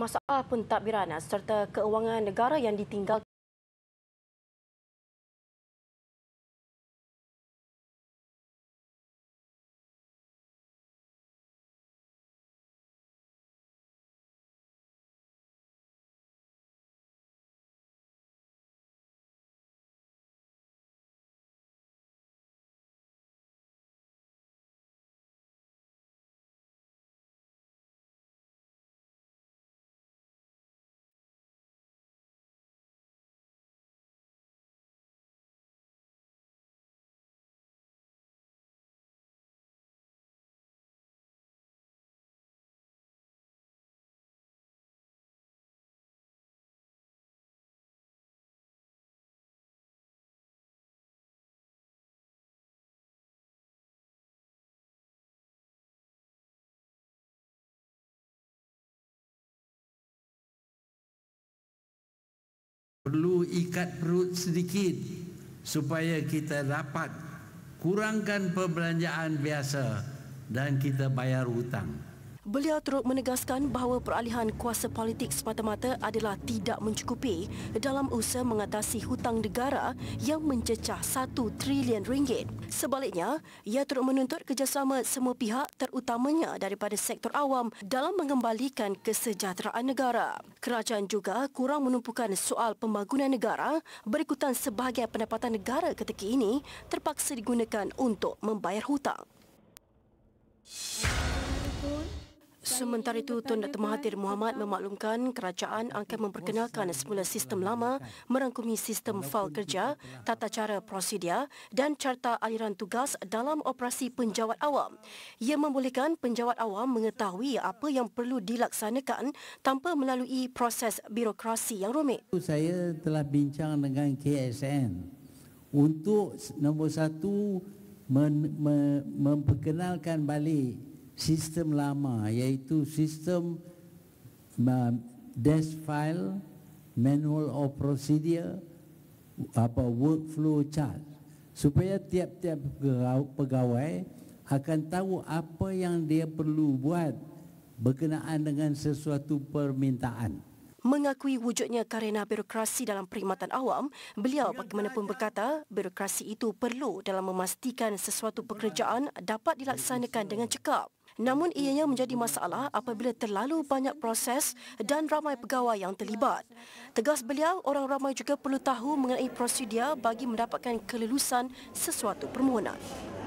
masalah pentadbiran serta keuangan negara yang ditinggalkan perlu ikat perut sedikit supaya kita dapat kurangkan perbelanjaan biasa dan kita bayar hutang. Beliau turut menegaskan bahawa peralihan kuasa politik semata-mata adalah tidak mencukupi dalam usaha mengatasi hutang negara yang mencecah 1 trilion ringgit. Sebaliknya, ia turut menuntut kerjasama semua pihak terutamanya daripada sektor awam dalam mengembalikan kesejahteraan negara. Kerajaan juga kurang menumpukan soal pembangunan negara berikutan sebahagian pendapatan negara ketika ini terpaksa digunakan untuk membayar hutang. Oh. Sementara itu, Tun Dr. Mahathir Mohamad memaklumkan kerajaan akan memperkenalkan semula sistem lama merangkumi sistem fail kerja, tata cara prosedur dan carta aliran tugas dalam operasi penjawat awam. Ia membolehkan penjawat awam mengetahui apa yang perlu dilaksanakan tanpa melalui proses birokrasi yang rumit. Saya telah bincang dengan KSN untuk nombor satu mem memperkenalkan balik sistem lama iaitu sistem uh, desk file manual of procedure apa workflow chart supaya tiap-tiap pegawai akan tahu apa yang dia perlu buat berkenaan dengan sesuatu permintaan. Mengakui wujudnya karena birokrasi dalam perkhidmatan awam, beliau bagaimanapun berkata, birokrasi itu perlu dalam memastikan sesuatu pekerjaan dapat dilaksanakan dengan cekap. Namun ianya menjadi masalah apabila terlalu banyak proses dan ramai pegawai yang terlibat. Tegas beliau, orang ramai juga perlu tahu mengenai prosedur bagi mendapatkan kelulusan sesuatu permohonan.